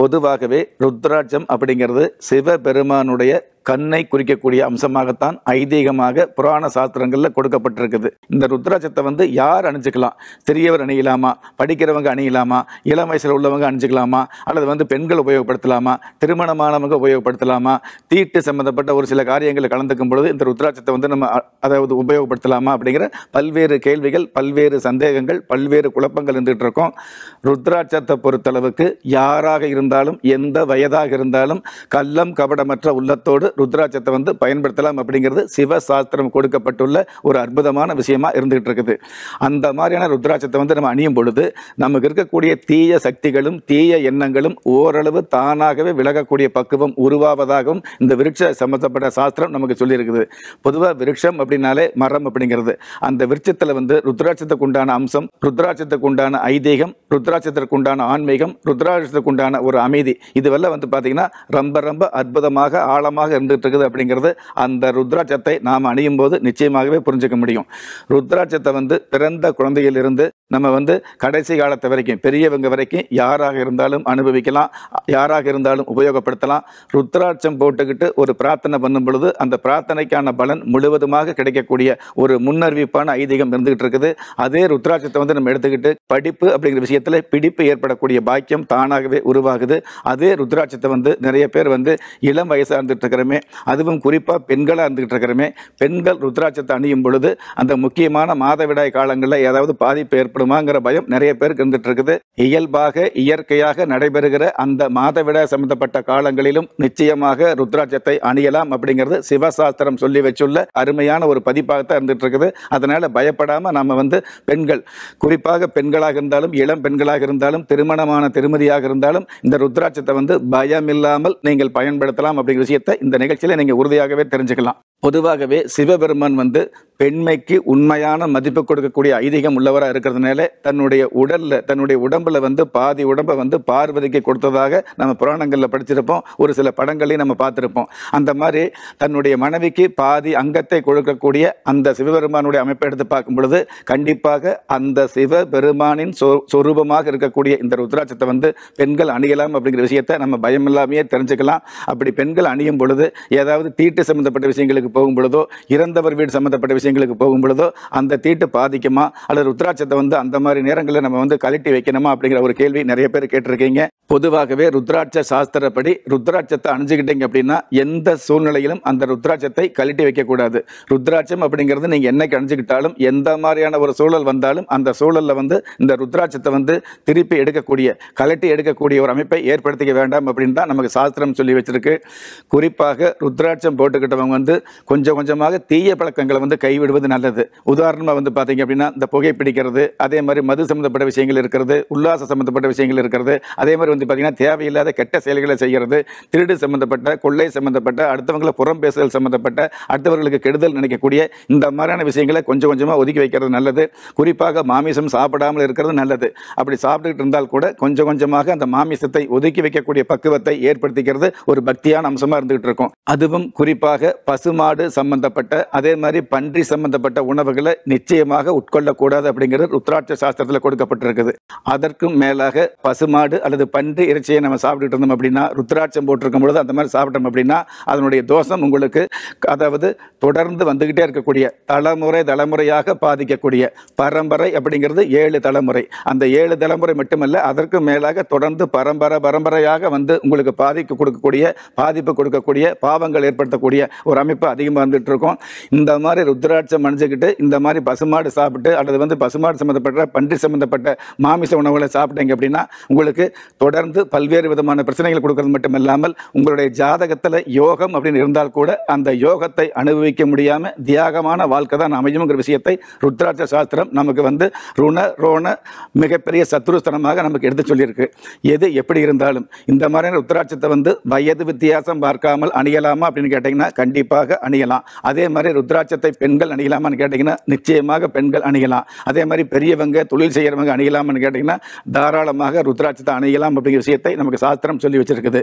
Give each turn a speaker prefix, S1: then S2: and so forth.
S1: பொதுவாகவே ருத்ராட்சம் அப்படிங்கிறது சிவபெருமானுடைய கண்ணை குறிக்கக்கூடிய அம்சமாகத்தான் ஐதீகமாக புராண சாஸ்திரங்களில் கொடுக்கப்பட்டிருக்குது இந்த ருத்ராட்சத்தை வந்து யார் அணிஞ்சிக்கலாம் தெரியவர் அணியலாமா படிக்கிறவங்க அணியலாமா இளம் வயசில் உள்ளவங்க அணிஞ்சிக்கலாமா அல்லது வந்து பெண்கள் உபயோகப்படுத்தலாமா திருமணமானவங்க உபயோகப்படுத்தலாமா தீட்டு சம்பந்தப்பட்ட ஒரு சில காரியங்களை கலந்துக்கும் பொழுது இந்த ருத்ராட்சத்தை வந்து நம்ம அதாவது உபயோகப்படுத்தலாமா அப்படிங்கிற பல்வேறு கேள்விகள் பல்வேறு சந்தேகங்கள் பல்வேறு குழப்பங்கள் இருந்துகிட்டு இருக்கோம் ருத்ராட்சத்தை பொறுத்தளவுக்கு யாராக இருந்தாலும் எந்த வயதாக இருந்தாலும் கள்ளம் கபடமற்ற உள்ளத்தோடு ருத்ராட்சத்தை வந்து பயன்படுத்தலாம் அப்படிங்கிறது சிவசாஸ்திரம் கொடுக்கப்பட்டுள்ள ஒரு அற்புதமான விஷயமா இருந்துகிட்டு இருக்குது அந்த மாதிரியான ருத்ராட்சத்தை வந்து நம்ம அணியும் பொழுது நமக்கு இருக்கக்கூடிய தீய சக்திகளும் தீய எண்ணங்களும் ஓரளவு தானாகவே விலகக்கூடிய பக்குவம் உருவாவதாகவும் இந்த விருட்ச சம்பந்தப்பட்ட சாஸ்திரம் நமக்கு சொல்லியிருக்குது பொதுவாக விருட்சம் அப்படின்னாலே மரம் அப்படிங்கிறது அந்த விருட்சத்தில் வந்து ருத்ராட்சத்துக்கு உண்டான அம்சம் ருத்ராட்சத்துக்கு உண்டான ஐதீகம் ருத்ராட்சத்திற்கு உண்டான ஆன்மீகம் ருத்ராட்சத்துக்கு உண்டான ஒரு அமைதி இதுவெல்லாம் வந்து பார்த்தீங்கன்னா ரொம்ப ரொம்ப அற்புதமாக ஆழமாக இருந்து இருந்துகிட்டு இருக்குது அப்படிங்கிறது அந்த ருத்ராட்சத்தை நாம் அணியும் போது நிச்சயமாகவே புரிஞ்சுக்க முடியும் ருத்ராட்சத்தை வந்து பிறந்த குழந்தையிலிருந்து நம்ம வந்து கடைசி காலத்தை வரைக்கும் பெரியவங்க வரைக்கும் யாராக இருந்தாலும் அனுபவிக்கலாம் யாராக இருந்தாலும் உபயோகப்படுத்தலாம் ருத்ராட்சம் போட்டுக்கிட்டு ஒரு பிரார்த்தனை பண்ணும் பொழுது அந்த பிரார்த்தனைக்கான பலன் முழுவதுமாக கிடைக்கக்கூடிய ஒரு முன்னறிவிப்பான ஐதீகம் இருந்துகிட்டு இருக்குது அதே ருத்ராட்சத்தை வந்து நம்ம எடுத்துக்கிட்டு படிப்பு அப்படிங்கிற விஷயத்தில் பிடிப்பு ஏற்படக்கூடிய பாக்கியம் தானாகவே உருவாகுது அதே ருத்ராட்சத்தை வந்து நிறைய பேர் வந்து இளம் வயசாக இருந்துகிட்டு இருக்கிறமே அதுவும் குறிப்பாக பெண்களாக இருந்துகிட்டு இருக்கிறமே பெண்கள் ருத்ராட்சத்தை அணியும் பொழுது அந்த முக்கியமான மாதவிடாய் காலங்களில் ஏதாவது பாதிப்பு ஏற்படும் ஏற்படுமாங்கிற பயம் நிறைய பேருக்கு இருந்துட்டு இருக்குது இயல்பாக இயற்கையாக நடைபெறுகிற அந்த மாதவிட சம்பந்தப்பட்ட காலங்களிலும் நிச்சயமாக ருத்ராட்சத்தை அணியலாம் அப்படிங்கிறது சிவசாஸ்திரம் சொல்லி வச்சுள்ள அருமையான ஒரு பதிப்பாகத்தான் இருந்துட்டு இருக்குது அதனால பயப்படாம நம்ம வந்து பெண்கள் குறிப்பாக பெண்களாக இருந்தாலும் இளம் பெண்களாக இருந்தாலும் திருமணமான திருமதியாக இருந்தாலும் இந்த ருத்ராட்சத்தை வந்து பயம் இல்லாமல் நீங்கள் பயன்படுத்தலாம் அப்படிங்கிற விஷயத்தை இந்த நிகழ்ச்சியில நீங்க உறுதியாகவே தெரிஞ்சுக்கலாம் பொதுவாகவே சிவபெருமன் வந்து பெண்மைக்கு உண்மையான மதிப்பு கொடுக்கக்கூடிய ஐதீகம் உள்ளவராக இருக்கிறதுனால தன்னுடைய உடலில் தன்னுடைய உடம்பில் வந்து பாதி உடம்பை வந்து பார்வதிக்கு கொடுத்ததாக நம்ம புராணங்களில் படிச்சிருப்போம் ஒரு சில படங்களையும் நம்ம பார்த்துருப்போம் அந்த மாதிரி தன்னுடைய மனைவிக்கு பாதி அங்கத்தை கொடுக்கக்கூடிய அந்த சிவபெருமானுடைய அமைப்பை எடுத்து பார்க்கும் பொழுது கண்டிப்பாக அந்த சிவபெருமானின் சொ சொரூபமாக இருக்கக்கூடிய இந்த ருத்ராட்சத்தை வந்து பெண்கள் அணியலாம் அப்படிங்கிற விஷயத்தை நம்ம பயம் இல்லாமையே தெரிஞ்சுக்கலாம் அப்படி பெண்கள் அணியும் பொழுது ஏதாவது தீட்டு சம்மந்தப்பட்ட விஷயங்களுக்கு போகும் பொழுதோ இறந்தவர் வீடு சம்மந்தப்பட்ட விஷயங்களுக்கு போகும் பொழுதோ அந்த தீட்டு பாதிக்குமா அல்லது ருத்ராட்சத்தை வந்து அந்த மாதிரி நேரங்களில் நம்ம வந்து கழட்டி வைக்கணுமா அப்படிங்கிற ஒரு கேள்வி நிறைய பேர் கேட்டிருக்கீங்க பொதுவாகவே ருத்ராட்ச சாஸ்திரப்படி ருத்ராட்சத்தை அணிஞ்சுக்கிட்டீங்க அப்படின்னா எந்த சூழ்நிலையிலும் அந்த ருத்ராட்சத்தை கழட்டி வைக்கக்கூடாது ருத்ராட்சம் அப்படிங்கிறது நீங்கள் என்னைக்கு அணிஞ்சுக்கிட்டாலும் எந்த மாதிரியான ஒரு சூழல் வந்தாலும் அந்த சூழலில் வந்து இந்த ருத்ராட்சத்தை வந்து திருப்பி எடுக்கக்கூடிய கழட்டி எடுக்கக்கூடிய ஒரு அமைப்பை ஏற்படுத்திக்க வேண்டாம் அப்படின்னு தான் நமக்கு சாஸ்திரம் சொல்லி வச்சிருக்கு குறிப்பாக ருத்ராட்சம் போட்டுக்கிட்டவங்க வந்து கொஞ்சம் கொஞ்சமாக தீய பழக்கங்களை வந்து கைவிடுவது நல்லது உதாரணமாக வந்து பார்த்தீங்க அப்படின்னா இந்த புகைப்பிடிக்கிறது அதே மாதிரி மது சம்மந்தப்பட்ட விஷயங்கள் இருக்கிறது உல்லாச சம்மந்தப்பட்ட விஷயங்கள் இருக்கிறது அதே மாதிரி வந்து பார்த்தீங்கன்னா தேவையில்லாத கெட்ட செயல்களை செய்கிறது திருடு சம்மந்தப்பட்ட கொள்ளை சம்மந்தப்பட்ட அடுத்தவங்களை புறம் பேசுதல் சம்மந்தப்பட்ட அடுத்தவர்களுக்கு கெடுதல் நினைக்கக்கூடிய இந்த மாதிரியான விஷயங்களை கொஞ்சம் கொஞ்சமாக ஒதுக்கி வைக்கிறது நல்லது குறிப்பாக மாமிசம் சாப்பிடாமல் இருக்கிறது நல்லது அப்படி சாப்பிட்டுக்கிட்டு இருந்தால் கூட கொஞ்சம் கொஞ்சமாக அந்த மாமிசத்தை ஒதுக்கி வைக்கக்கூடிய பக்குவத்தை ஏற்படுத்திக்கிறது ஒரு பக்தியான அம்சமாக இருந்துகிட்டு இருக்கும் அதுவும் குறிப்பாக பசுமா மாடு சம்பந்தப்பட்ட அதே மாதிரி பன்றி சம்பந்தப்பட்ட உணவுகளை நிச்சயமாக உட்கொள்ளக்கூடாது அப்படிங்கிறது ருத்ராட்ச சாஸ்திரத்தில் கொடுக்கப்பட்டிருக்குது அதற்கும் மேலாக பசுமாடு அல்லது பன்றி இறைச்சியை நம்ம சாப்பிட்டுட்டு இருந்தோம் அப்படின்னா ருத்ராட்சம் போட்டிருக்கும் பொழுது அந்த மாதிரி சாப்பிட்டோம் அப்படின்னா அதனுடைய தோஷம் உங்களுக்கு அதாவது தொடர்ந்து வந்துக்கிட்டே இருக்கக்கூடிய தலைமுறை தலைமுறையாக பாதிக்கக்கூடிய பரம்பரை அப்படிங்கிறது ஏழு தலைமுறை அந்த ஏழு தலைமுறை மட்டுமல்ல அதற்கு மேலாக தொடர்ந்து பரம்பரை பரம்பரையாக வந்து உங்களுக்கு பாதிக்க கொடுக்கக்கூடிய பாதிப்பு கொடுக்கக்கூடிய பாவங்கள் ஏற்படுத்தக்கூடிய ஒரு அமைப்பு அதிகமாக வந்துட்டுருக்கோம் இந்த மாதிரி ருத்ராட்சம் அணிஞ்சிக்கிட்டு இந்த மாதிரி பசுமாடு சாப்பிட்டு அல்லது வந்து பசுமாடு சம்மந்தப்பட்ட பன்றி சம்மந்தப்பட்ட மாமிச உணவுகளை சாப்பிட்டீங்க அப்படின்னா உங்களுக்கு தொடர்ந்து பல்வேறு விதமான பிரச்சனைகள் கொடுக்கறது மட்டும் இல்லாமல் உங்களுடைய ஜாதகத்தில் யோகம் அப்படின்னு இருந்தால் கூட அந்த யோகத்தை அனுபவிக்க முடியாமல் தியாகமான வாழ்க்கை தான் அமையுங்கிற விஷயத்தை ருத்ராட்ச சாஸ்திரம் நமக்கு வந்து ருண ரோண மிகப்பெரிய சத்ருஸ்தனமாக நமக்கு எடுத்து சொல்லியிருக்கு எது எப்படி இருந்தாலும் இந்த மாதிரியான ருத்ராட்சத்தை வந்து வயது வித்தியாசம் பார்க்காமல் அணியலாமா அப்படின்னு கேட்டிங்கன்னா கண்டிப்பாக அணியலாம் அதே மாதிரி ருத்ராட்சத்தை பெண்கள் அணியலாமான்னு கேட்டிங்கன்னா நிச்சயமாக பெண்கள் அணியலாம் அதே மாதிரி பெரியவங்க தொழில் செய்கிறவங்க அணியலாமான்னு கேட்டிங்கன்னா தாராளமாக ருத்ராட்சத்தை அணியலாம் அப்படிங்கிற விஷயத்தை நமக்கு சாஸ்திரம் சொல்லி வச்சுருக்குது